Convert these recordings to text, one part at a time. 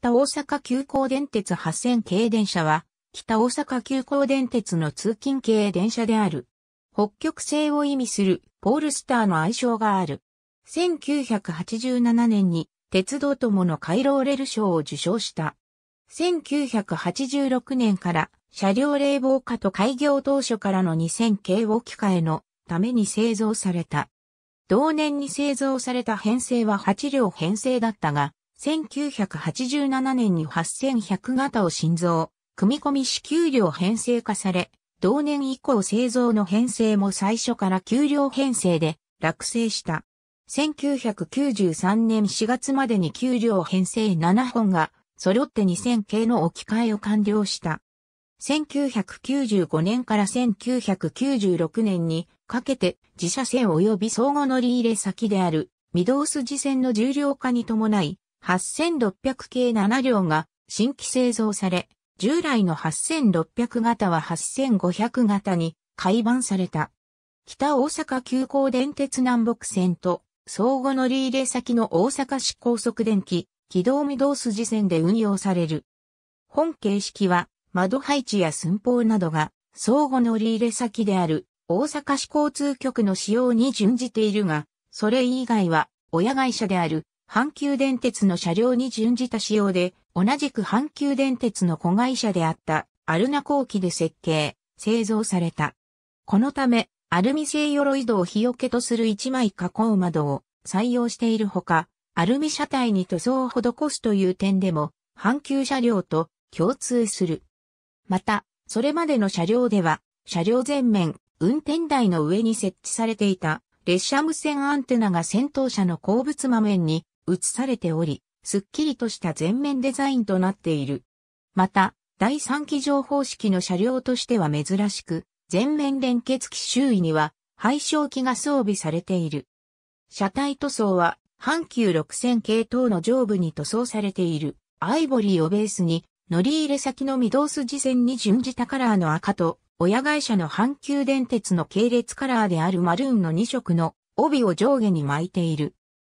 北大阪急行電鉄8000系電車は、北大阪急行電鉄の通勤系電車である。北極星を意味するポールスターの愛称がある。1987年に鉄道友の回廊レル賞を受賞した。1986年から車両冷房化と開業当初からの2000系を機械のために製造された。同年に製造された編成は8両編成だったが、1987年に8100型を新造、組み込みし、給料編成化され、同年以降製造の編成も最初から給料編成で落成した。1993年4月までに給料編成7本が揃って2000系の置き換えを完了した。1995年から1996年にかけて自社線及び相互乗り入れ先である御堂筋線の重量化に伴い8600系7両が新規製造され、従来の8600型は8500型に改版された。北大阪急行電鉄南北線と相互乗り入れ先の大阪市高速電気、軌道御堂筋線で運用される。本形式は窓配置や寸法などが相互乗り入れ先である大阪市交通局の使用に準じているが、それ以外は親会社である阪急電鉄の車両に準じた仕様で、同じく阪急電鉄の子会社であったアルナ工機で設計、製造された。このため、アルミ製鎧戸を日よけとする一枚囲う窓を採用しているほか、アルミ車体に塗装を施すという点でも、阪急車両と共通する。また、それまでの車両では、車両前面、運転台の上に設置されていた列車無線アンテナが先頭車の鉱物場面に映されており、すっきりとした全面デザインとなっている。また、第3機乗方式の車両としては珍しく、全面連結機周囲には、配照機が装備されている。車体塗装は、阪急6000系統の上部に塗装されている、アイボリーをベースに、乗り入れ先の御堂筋線に準じたカラーの赤と、親会社の阪急電鉄の系列カラーであるマルーンの2色の帯を上下に巻いている。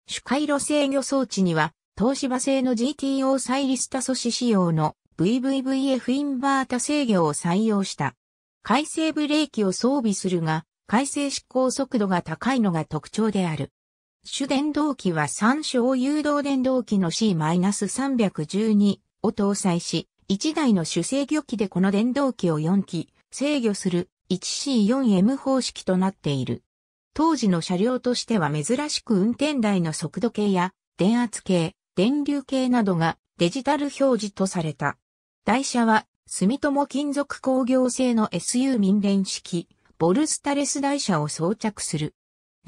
主回路制御装置には、東芝製の GTO サイリスタ素子仕様の VVVF インバータ制御を採用した。回生ブレーキを装備するが、回生執行速度が高いのが特徴である。主電動機は三小誘導電動機の C-312 を搭載し、1台の主制御機でこの電動機を4機制御する 1C4M 方式となっている。当時の車両としては珍しく運転台の速度計や電圧計、電流計などがデジタル表示とされた。台車は住友金属工業製の SU 民連式、ボルスタレス台車を装着する。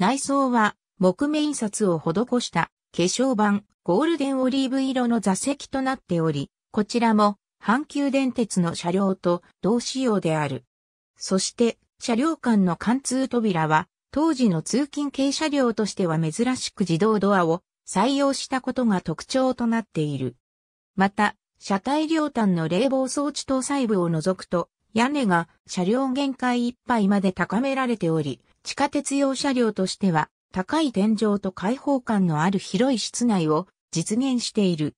内装は木目印刷を施した化粧板、ゴールデンオリーブ色の座席となっており、こちらも阪急電鉄の車両と同仕様である。そして、車両間の貫通扉は当時の通勤軽車両としては珍しく自動ドアを採用したことが特徴となっている。また、車体両端の冷房装置搭載部を除くと、屋根が車両限界いっぱいまで高められており、地下鉄用車両としては高い天井と開放感のある広い室内を実現している。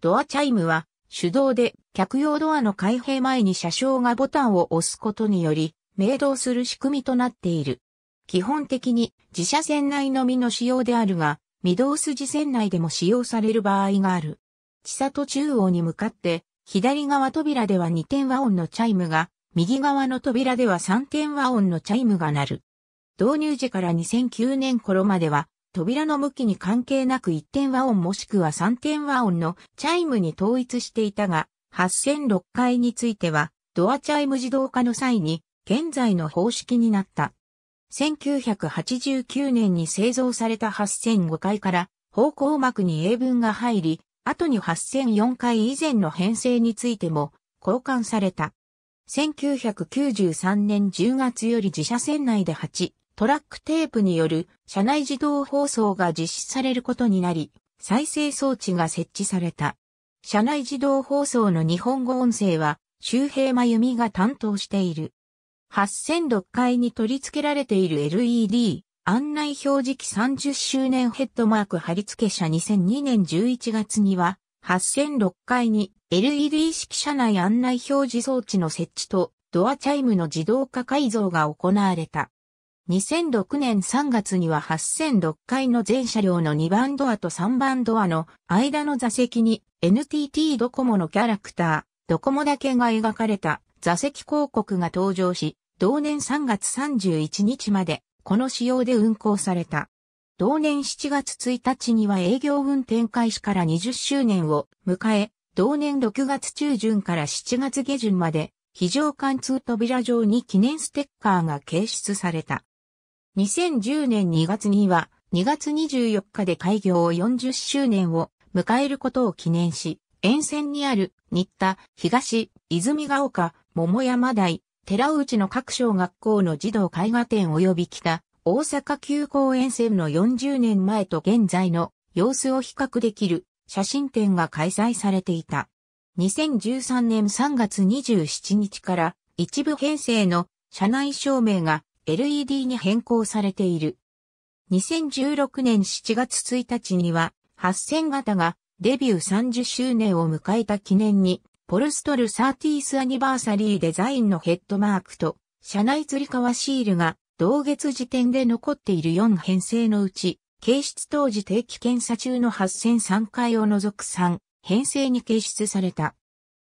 ドアチャイムは手動で客用ドアの開閉前に車掌がボタンを押すことにより、明動する仕組みとなっている。基本的に自社船内のみの使用であるが、御堂筋船内でも使用される場合がある。千里中央に向かって、左側扉では2点和音のチャイムが、右側の扉では3点和音のチャイムが鳴る。導入時から2009年頃までは、扉の向きに関係なく1点和音もしくは3点和音のチャイムに統一していたが、8006回については、ドアチャイム自動化の際に、現在の方式になった。1989年に製造された8005回から方向幕に英文が入り、後に8004回以前の編成についても交換された。1993年10月より自社船内で8トラックテープによる車内自動放送が実施されることになり、再生装置が設置された。車内自動放送の日本語音声は周平真由美が担当している。8006階に取り付けられている LED 案内表示器30周年ヘッドマーク貼付車2002年11月には8006階に LED 式車内案内表示装置の設置とドアチャイムの自動化改造が行われた。2006年3月には8006階の全車両の2番ドアと3番ドアの間の座席に NTT ドコモのキャラクター、ドコモだけが描かれた座席広告が登場し、同年3月31日まで、この仕様で運行された。同年7月1日には営業運転開始から20周年を迎え、同年6月中旬から7月下旬まで、非常貫通扉上に記念ステッカーが掲出された。2010年2月には、2月24日で開業40周年を迎えることを記念し、沿線にある新田、東、泉ヶ丘、桃山台、寺内の各小学校の児童絵画展及び北、大阪急行沿線の40年前と現在の様子を比較できる写真展が開催されていた。2013年3月27日から一部編成の車内照明が LED に変更されている。2016年7月1日には8000型がデビュー30周年を迎えた記念にポルストルサーティースアニバーサリーデザインのヘッドマークと、車内釣り革シールが、同月時点で残っている4編成のうち、形質当時定期検査中の8003回を除く3編成に形質された。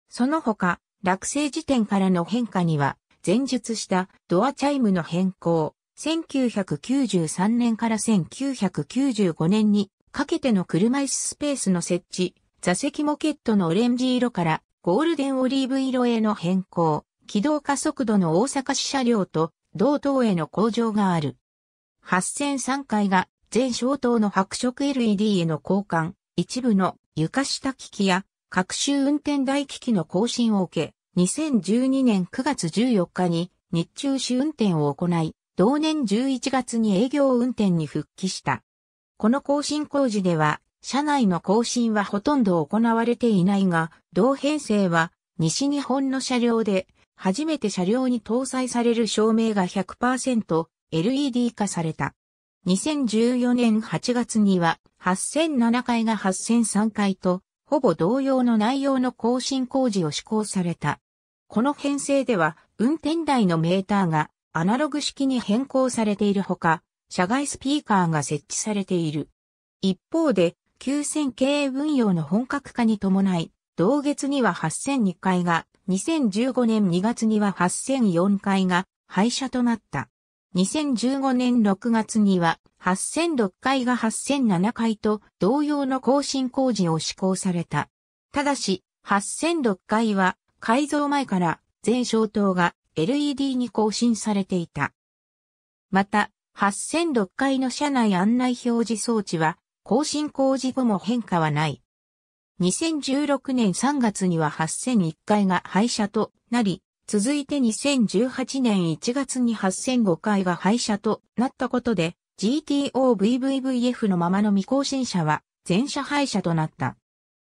その他、落成時点からの変化には、前述したドアチャイムの変更、1993年から1995年にかけての車椅子スペースの設置、座席モケットのオレンジ色からゴールデンオリーブ色への変更、軌道加速度の大阪市車両と同等への向上がある。8003階が全消灯の白色 LED への交換、一部の床下機器や各種運転台機器の更新を受け、2012年9月14日に日中試運転を行い、同年11月に営業運転に復帰した。この更新工事では車内の更新はほとんど行われていないが、同編成は西日本の車両で、初めて車両に搭載される照明が 100%LED 化された。2014年8月には8007回が8003回と、ほぼ同様の内容の更新工事を施行された。この編成では、運転台のメーターがアナログ式に変更されているほか、車外スピーカーが設置されている。一方で、9000経営分用の本格化に伴い、同月には8002回が、2015年2月には8004回が廃車となった。2015年6月には8006回が8007回と同様の更新工事を施行された。ただし、8006回は改造前から全消灯が LED に更新されていた。また、8006回の車内案内表示装置は更新工事後も変化はない。2016年3月には8001回が廃車となり、続いて2018年1月に8005回が廃車となったことで、GTOVVVF のままの未更新車は全車廃車となった。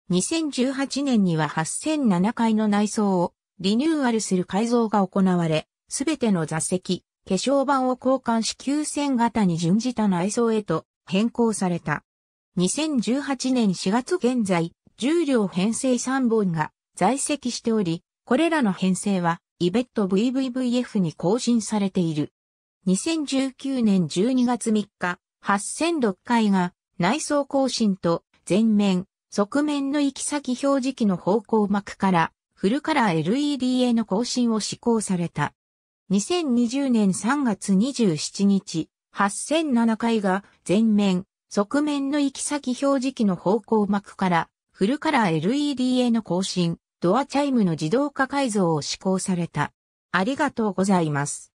2018年には8007回の内装をリニューアルする改造が行われ、すべての座席、化粧板を交換し9000型に準じた内装へと変更された。2018年4月現在、重量編成3本が在籍しており、これらの編成は、イベット VVVF に更新されている。2019年12月3日、8006回が内装更新と前面、側面の行き先表示器の方向膜からフルカラー LED への更新を施行された。2020年3月27日、8007回が前面、側面の行き先表示器の方向幕からフルカラー LED への更新、ドアチャイムの自動化改造を施行された。ありがとうございます。